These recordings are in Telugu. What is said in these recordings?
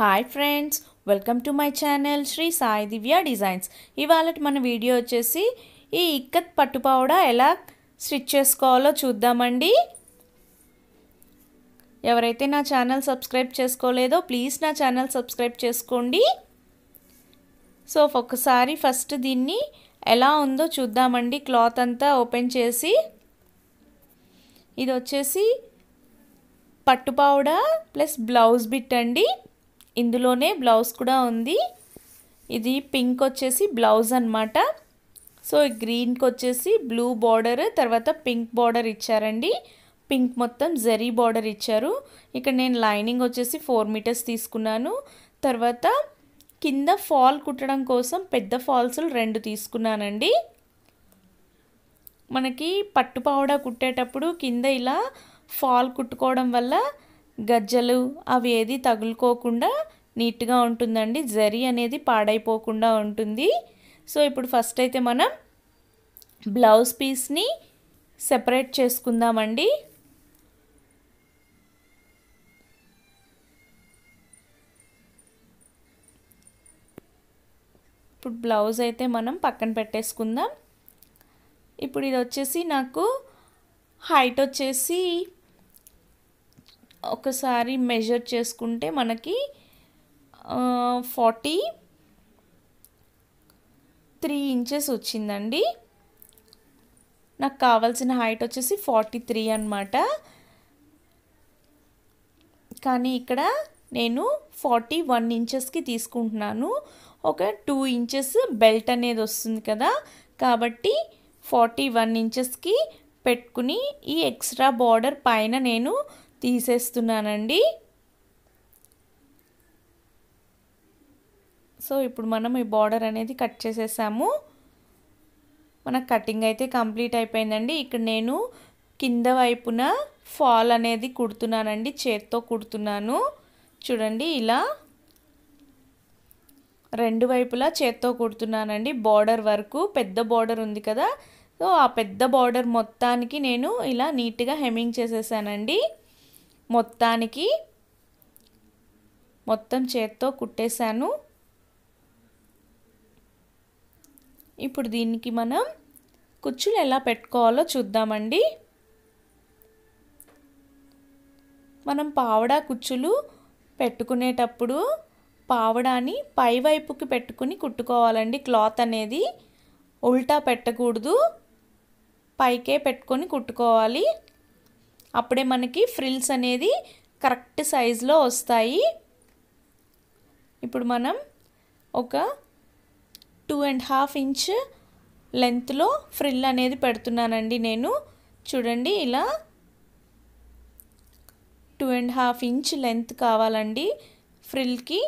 hi friends welcome to my channel Shri Sai Divya designs ఇవాళ మన వీడియో వచ్చేసి ఈ ఇక్కత్ పట్టుపావుడ ఎలా స్టిచ్ చేసుకోవాలో చూద్దామండి ఎవరైతే నా ఛానల్ సబ్స్క్రైబ్ చేసుకోలేదో ప్లీజ్ నా ఛానల్ సబ్స్క్రైబ్ చేసుకోండి సో ఒకసారి ఫస్ట్ దీన్ని ఎలా ఉందో చూద్దామండి క్లాత్ అంతా ఓపెన్ చేసి ఇది వచ్చేసి పట్టుపావుడ ప్లస్ బ్లౌజ్ బిట్ అండి ఇందులోనే బ్లౌజ్ కూడా ఉంది ఇది పింక్ వచ్చేసి బ్లౌజ్ అనమాట సో గ్రీన్కి వచ్చేసి బ్లూ బార్డర్ తర్వాత పింక్ బార్డర్ ఇచ్చారండి పింక్ మొత్తం జరీ బార్డర్ ఇచ్చారు ఇక్కడ నేను లైనింగ్ వచ్చేసి ఫోర్ మీటర్స్ తీసుకున్నాను తర్వాత కింద ఫాల్ కుట్టడం కోసం పెద్ద ఫాల్స్లు రెండు తీసుకున్నానండి మనకి పట్టు పావుడా కుట్టేటప్పుడు కింద ఇలా ఫాల్ కుట్టుకోవడం వల్ల గజ్జలు అవి ఏది తగులుకోకుండా నీట్గా ఉంటుందండి జరి అనేది పాడైపోకుండా ఉంటుంది సో ఇప్పుడు ఫస్ట్ అయితే మనం బ్లౌజ్ పీస్ని సెపరేట్ చేసుకుందామండి ఇప్పుడు బ్లౌజ్ అయితే మనం పక్కన పెట్టేసుకుందాం ఇప్పుడు ఇది వచ్చేసి నాకు హైట్ వచ్చేసి ఒకసారి మెజర్ చేసుకుంటే మనకి ఫార్టీ త్రీ ఇంచెస్ వచ్చిందండి నాకు కావాల్సిన హైట్ వచ్చేసి ఫార్టీ త్రీ అనమాట కానీ ఇక్కడ నేను ఫార్టీ వన్ ఇంచెస్కి తీసుకుంటున్నాను ఒక టూ ఇంచెస్ బెల్ట్ అనేది వస్తుంది కదా కాబట్టి ఫార్టీ వన్ ఇంచెస్కి పెట్టుకుని ఈ ఎక్స్ట్రా బార్డర్ పైన నేను తీసేస్తున్నానండి సో ఇప్పుడు మనం ఈ బార్డర్ అనేది కట్ చేసేసాము మన కటింగ్ అయితే కంప్లీట్ అయిపోయిందండి ఇక్కడ నేను కింద వైపున ఫాల్ అనేది కుడుతున్నానండి చేత్తో కుడుతున్నాను చూడండి ఇలా రెండు వైపులా చేత్తో కుడుతున్నానండి బార్డర్ వరకు పెద్ద బార్డర్ ఉంది కదా సో ఆ పెద్ద బార్డర్ మొత్తానికి నేను ఇలా నీట్గా హెమింగ్ చేసేసానండి మొత్తానికి మొత్తం చేత్తో కుట్టేశాను ఇప్పుడు దీనికి మనం కుచ్చులు ఎలా పెట్టుకోవాలో చూద్దామండి మనం పావడా కుచ్చులు పెట్టుకునేటప్పుడు పావడాని పైవైపుకి పెట్టుకుని కుట్టుకోవాలండి క్లాత్ అనేది ఉల్టా పెట్టకూడదు పైకే పెట్టుకొని కుట్టుకోవాలి అప్పుడే మనకి ఫ్రిల్స్ అనేది కరెక్ట్ సైజులో వస్తాయి ఇప్పుడు మనం ఒక టూ అండ్ హాఫ్ ఇంచ్ లెంత్లో ఫ్రిల్ అనేది పెడుతున్నానండి నేను చూడండి ఇలా two and half inch length కావాలండి ఫ్రిల్కి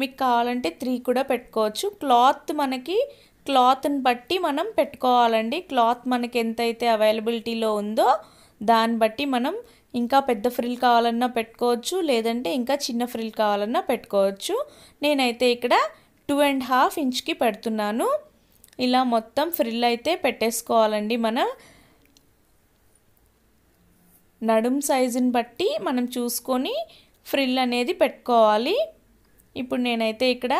మీకు కావాలంటే త్రీ కూడా పెట్టుకోవచ్చు క్లాత్ మనకి క్లాత్ని బట్టి మనం పెట్టుకోవాలండి క్లాత్ మనకి ఎంతైతే అవైలబిలిటీలో ఉందో దాన్ని బట్టి మనం ఇంకా పెద్ద ఫ్రిల్ కావాలన్నా పెట్టుకోవచ్చు లేదంటే ఇంకా చిన్న ఫ్రిల్ కావాలన్నా పెట్టుకోవచ్చు నేనైతే ఇక్కడ టూ అండ్ హాఫ్ ఇంచ్కి పెడుతున్నాను ఇలా మొత్తం ఫ్రిల్ అయితే పెట్టేసుకోవాలండి మన నడుం సైజుని బట్టి మనం చూసుకొని ఫ్రిల్ అనేది పెట్టుకోవాలి ఇప్పుడు నేనైతే ఇక్కడ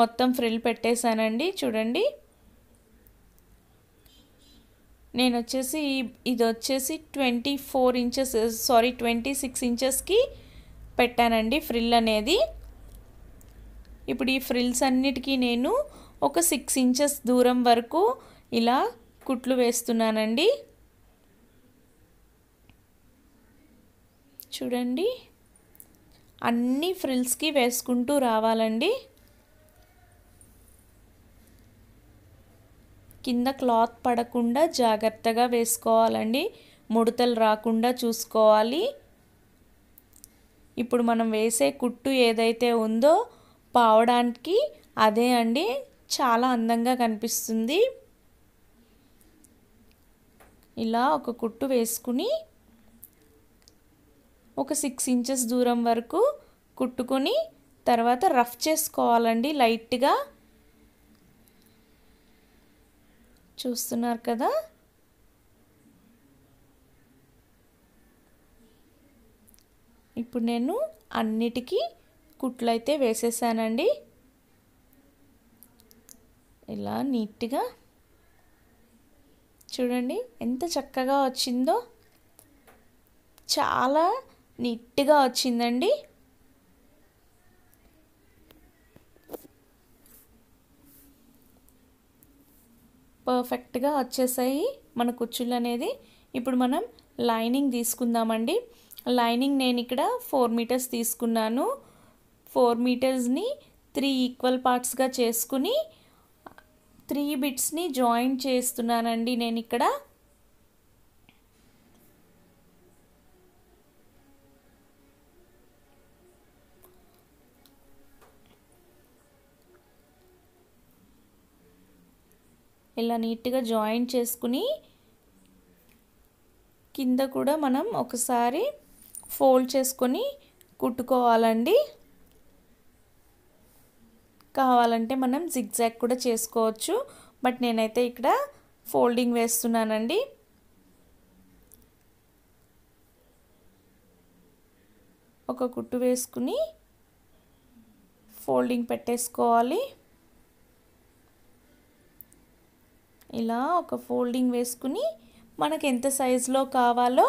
మొత్తం ఫ్రిల్ పెట్టేశానండి చూడండి నేను వచ్చేసి ఇది వచ్చేసి twenty four inches sorry twenty six ఇంచెస్కి పెట్టానండి ఫ్రిల్ అనేది ఇప్పుడు ఈ ఫ్రిల్స్ అన్నిటికీ నేను ఒక సిక్స్ ఇంచెస్ దూరం వరకు ఇలా కుట్లు వేస్తున్నానండి చూడండి అన్ని ఫ్రిల్స్కి వేసుకుంటూ రావాలండి కింద క్లాత్ పడకుండా జాగ్రత్తగా వేసుకోవాలండి ముడతలు రాకుండా చూసుకోవాలి ఇప్పుడు మనం వేసే కుట్టు ఏదైతే ఉందో పావడానికి అదే అండి చాలా అందంగా కనిపిస్తుంది ఇలా ఒక కుట్టు వేసుకుని ఒక సిక్స్ ఇంచెస్ దూరం వరకు కుట్టుకొని తర్వాత రఫ్ చేసుకోవాలండి లైట్గా చూస్తున్నారు కదా ఇప్పుడు నేను అన్నిటికీ కుట్లయితే వేసేసానండి ఇలా నీట్గా చూడండి ఎంత చక్కగా వచ్చిందో చాలా నీట్గా వచ్చిందండి పర్ఫెక్ట్గా వచ్చేసాయి మన కుచ్చులు అనేది ఇప్పుడు మనం లైనింగ్ తీసుకుందామండి లైనింగ్ నేను ఇక్కడ ఫోర్ మీటర్స్ తీసుకున్నాను ఫోర్ మీటర్స్ని త్రీ ఈక్వల్ పార్ట్స్గా చేసుకుని త్రీ బిట్స్ని జాయిన్ చేస్తున్నానండి నేను ఇక్కడ ఇలా నీట్గా జాయింట్ చేసుకుని కింద కూడా మనం ఒకసారి ఫోల్డ్ చేసుకొని కుట్టుకోవాలండి కావాలంటే మనం జిగ్జాగ్ కూడా చేసుకోవచ్చు బట్ నేనైతే ఇక్కడ ఫోల్డింగ్ వేస్తున్నానండి ఒక కుట్టు వేసుకుని ఫోల్డింగ్ పెట్టేసుకోవాలి ఇలా ఒక ఫోల్డింగ్ వేసుకుని మనకు ఎంత సైజులో కావాలో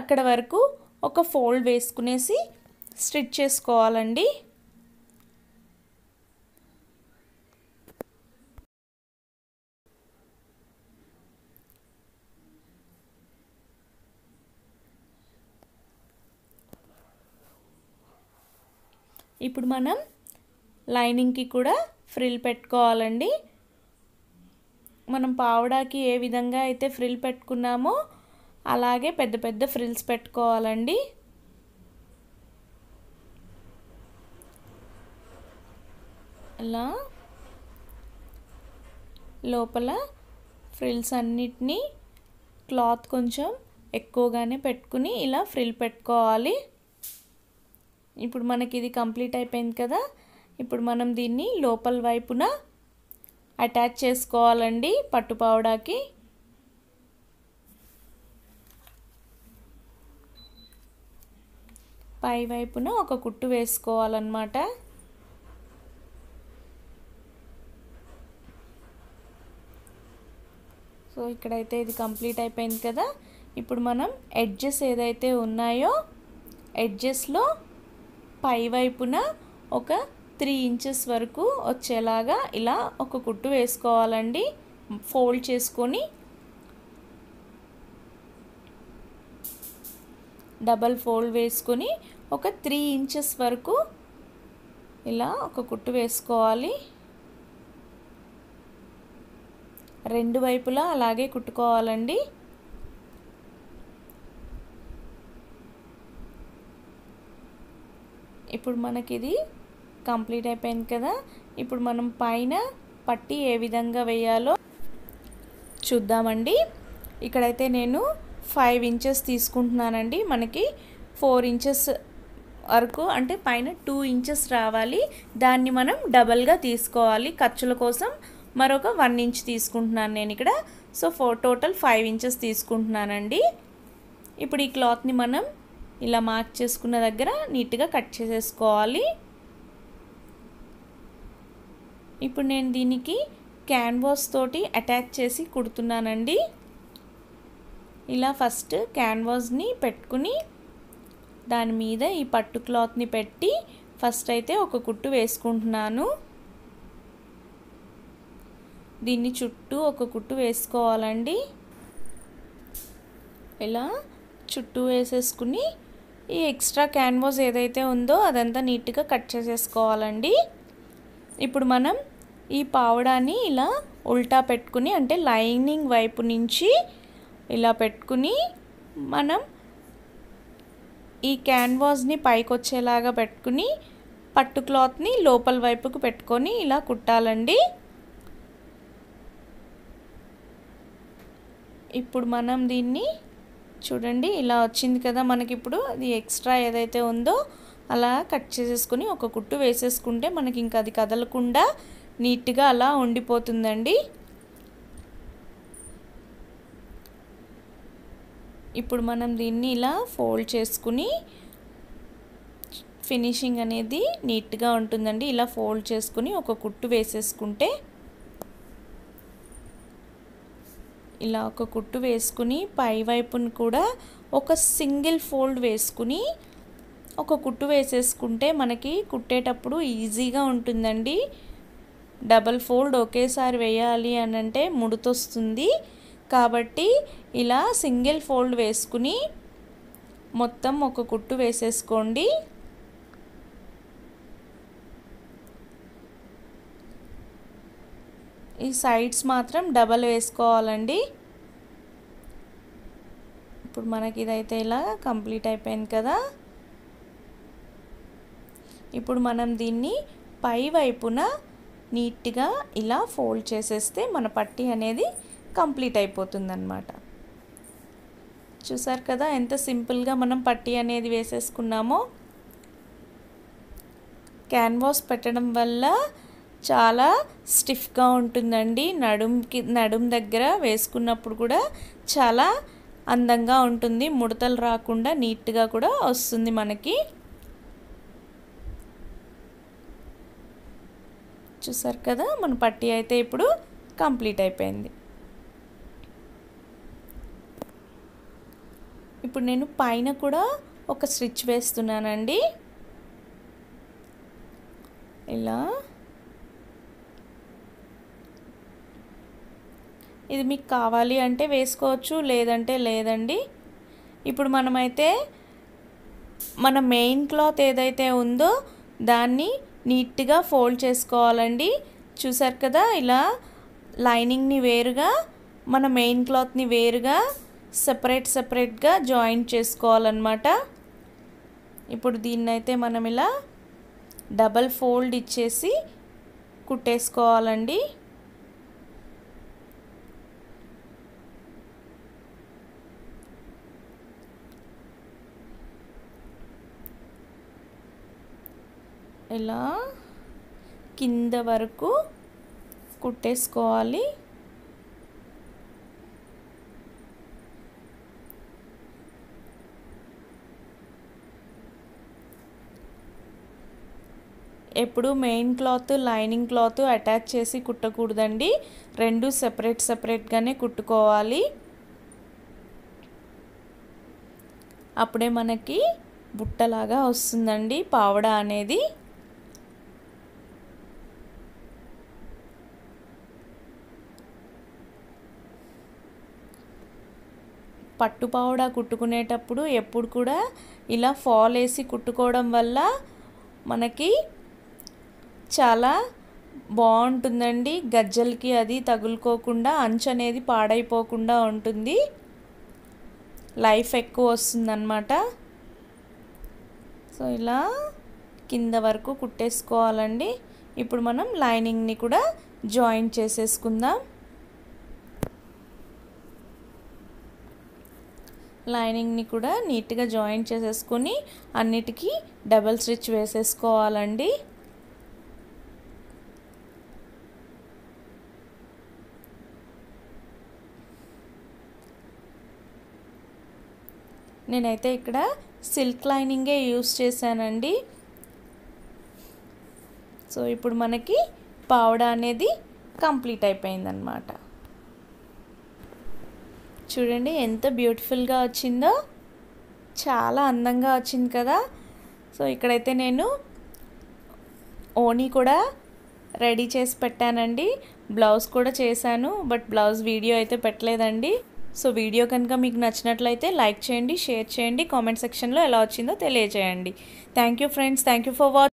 అక్కడ వరకు ఒక ఫోల్డ్ వేసుకునేసి స్టిచ్ చేసుకోవాలండి ఇప్పుడు మనం లైనింగ్కి కూడా ఫ్రిల్ పెట్టుకోవాలండి మనం పావుడాకి ఏ విధంగా అయితే ఫ్రిల్ పెట్టుకున్నామో అలాగే పెద్ద పెద్ద ఫ్రిల్స్ పెట్టుకోవాలండి అలా లోపల ఫ్రిల్స్ అన్నిటినీ క్లాత్ కొంచెం ఎక్కువగానే పెట్టుకుని ఇలా ఫ్రిల్ పెట్టుకోవాలి ఇప్పుడు మనకి ఇది కంప్లీట్ అయిపోయింది కదా ఇప్పుడు మనం దీన్ని లోపల వైపున అటాచ్ చేసుకోవాలండి పట్టుపావడాకి పై వైపున ఒక కుట్టు వేసుకోవాలన్నమాట సో ఇక్కడైతే ఇది కంప్లీట్ అయిపోయింది కదా ఇప్పుడు మనం ఎడ్జెస్ ఏదైతే ఉన్నాయో ఎడ్జెస్లో పై వైపున ఒక త్రీ ఇంచెస్ వరకు వచ్చేలాగా ఇలా ఒక కుట్టు వేసుకోవాలండి ఫోల్డ్ చేసుకొని డబల్ ఫోల్డ్ వేసుకొని ఒక త్రీ ఇంచెస్ వరకు ఇలా ఒక కుట్టు వేసుకోవాలి రెండు వైపులా అలాగే కుట్టుకోవాలండి ఇప్పుడు మనకిది కంప్లీట్ అయిపోయింది కదా ఇప్పుడు మనం పైన పట్టి ఏ విధంగా వేయాలో చూద్దామండి ఇక్కడైతే నేను ఫైవ్ ఇంచెస్ తీసుకుంటున్నానండి మనకి ఫోర్ ఇంచెస్ వరకు అంటే పైన టూ ఇంచెస్ రావాలి దాన్ని మనం డబల్గా తీసుకోవాలి ఖర్చుల కోసం మరొక వన్ ఇంచ్ తీసుకుంటున్నాను నేను ఇక్కడ so four total five inches తీసుకుంటున్నానండి ఇప్పుడు ఈ క్లాత్ని మనం ఇలా మార్క్ చేసుకున్న దగ్గర నీట్గా కట్ చేసేసుకోవాలి ఇప్పుడు నేను దీనికి క్యాన్వాస్ తోటి అటాచ్ చేసి కుడుతున్నానండి ఇలా ఫస్ట్ క్యాన్వాస్ని పెట్టుకుని దాని మీద ఈ పట్టు క్లాత్ని పెట్టి ఫస్ట్ అయితే ఒక కుట్టు వేసుకుంటున్నాను దీన్ని చుట్టూ ఒక కుట్టు వేసుకోవాలండి ఇలా చుట్టూ వేసేసుకుని ఈ ఎక్స్ట్రా క్యాన్వాస్ ఏదైతే ఉందో అదంతా నీట్గా కట్ చేసేసుకోవాలండి ఇప్పుడు మనం ఈ పావడాన్ని ఇలా ఉల్టా పెట్టుకుని అంటే లైనింగ్ వైపు నుంచి ఇలా పెట్టుకుని మనం ఈ క్యాన్వాస్ని పైకి వచ్చేలాగా పెట్టుకుని పట్టు క్లాత్ని లోపల వైపుకు పెట్టుకొని ఇలా కుట్టాలండి ఇప్పుడు మనం దీన్ని చూడండి ఇలా వచ్చింది కదా మనకి ఇప్పుడు అది ఎక్స్ట్రా ఏదైతే ఉందో అలా కట్ చేసేసుకుని ఒక కుట్టు వేసేసుకుంటే మనకి ఇంకా అది కదలకుండా నీట్గా అలా ఉండిపోతుందండి ఇప్పుడు మనం దీన్ని ఇలా ఫోల్డ్ చేసుకుని ఫినిషింగ్ అనేది నీట్గా ఉంటుందండి ఇలా ఫోల్డ్ చేసుకుని ఒక కుట్టు వేసేసుకుంటే ఇలా ఒక కుట్టు వేసుకుని పై వైపును కూడా ఒక సింగిల్ ఫోల్డ్ వేసుకుని ఒక కుట్టు వేసేసుకుంటే మనకి కుట్టేటప్పుడు ఈజీగా ఉంటుందండి డబల్ ఫోల్డ్ ఒకేసారి వేయాలి అని అంటే ముడుతొస్తుంది కాబట్టి ఇలా సింగిల్ ఫోల్డ్ వేసుకుని మొత్తం ఒక కుట్టు వేసేసుకోండి ఈ సైడ్స్ మాత్రం డబల్ వేసుకోవాలండి ఇప్పుడు మనకి ఇదైతే ఇలా కంప్లీట్ అయిపోయింది కదా ఇప్పుడు మనం దీన్ని పై వైపున నీట్గా ఇలా ఫోల్డ్ చేసేస్తే మన పట్టీ అనేది కంప్లీట్ అయిపోతుందన్నమాట చూసారు కదా ఎంత సింపుల్గా మనం పట్టీ అనేది వేసేసుకున్నామో క్యాన్వాస్ పెట్టడం వల్ల చాలా స్టిఫ్గా ఉంటుందండి నడుంకి నడుం దగ్గర వేసుకున్నప్పుడు కూడా చాలా అందంగా ఉంటుంది ముడతలు రాకుండా నీట్గా కూడా వస్తుంది మనకి చూసారు కదా మన పట్టీ అయితే ఇప్పుడు కంప్లీట్ అయిపోయింది ఇప్పుడు నేను పైన కూడా ఒక స్టిచ్ వేస్తున్నానండి ఇలా ఇది మీకు కావాలి అంటే వేసుకోవచ్చు లేదంటే లేదండి ఇప్పుడు మనమైతే మన మెయిన్ క్లాత్ ఏదైతే ఉందో దాన్ని నీట్గా ఫోల్డ్ చేసుకోవాలండి చూసారు కదా ఇలా లైనింగ్ని వేరుగా మన మెయిన్ క్లాత్ని వేరుగా సపరేట్ సపరేట్గా జాయింట్ చేసుకోవాలన్నమాట ఇప్పుడు దీన్నైతే మనం ఇలా డబల్ ఫోల్డ్ ఇచ్చేసి కుట్టేసుకోవాలండి ఇలా కింద వరకు కుట్టేసుకోవాలి ఎప్పుడు main cloth lining cloth attach చేసి కుట్టకూడదండి రెండు సెపరేట్ సెపరేట్గానే కుట్టుకోవాలి అప్పుడే మనకి బుట్టలాగా వస్తుందండి పావడా అనేది పట్టుపావుడా కుట్టుకునేటప్పుడు ఎప్పుడు కూడా ఇలా ఫాల్ వేసి కుట్టుకోవడం వల్ల మనకి చాలా బాగుంటుందండి గజ్జలకి అది తగులుకోకుండా అంచు అనేది పాడైపోకుండా ఉంటుంది లైఫ్ ఎక్కువ వస్తుందన్నమాట సో ఇలా కింద వరకు కుట్టేసుకోవాలండి ఇప్పుడు మనం లైనింగ్ని కూడా జాయిన్ చేసేసుకుందాం లైనింగ్ని కూడా నీట్గా జాయిన్ చేసేసుకొని అన్నిటికీ డబల్ స్టిచ్ వేసేసుకోవాలండి నేనైతే ఇక్కడ సిల్క్ లైనింగే యూస్ చేశానండి సో ఇప్పుడు మనకి పావడా అనేది కంప్లీట్ అయిపోయిందనమాట చూడండి ఎంత బ్యూటిఫుల్గా వచ్చిందో చాలా అందంగా వచ్చింది కదా సో ఇక్కడైతే నేను ఓని కూడా రెడీ చేసి పెట్టానండి బ్లౌజ్ కూడా చేశాను బట్ బ్లౌజ్ వీడియో అయితే పెట్టలేదండి సో వీడియో కనుక మీకు నచ్చినట్లయితే లైక్ చేయండి షేర్ చేయండి కామెంట్ సెక్షన్లో ఎలా వచ్చిందో తెలియజేయండి thank you friends thank you for watch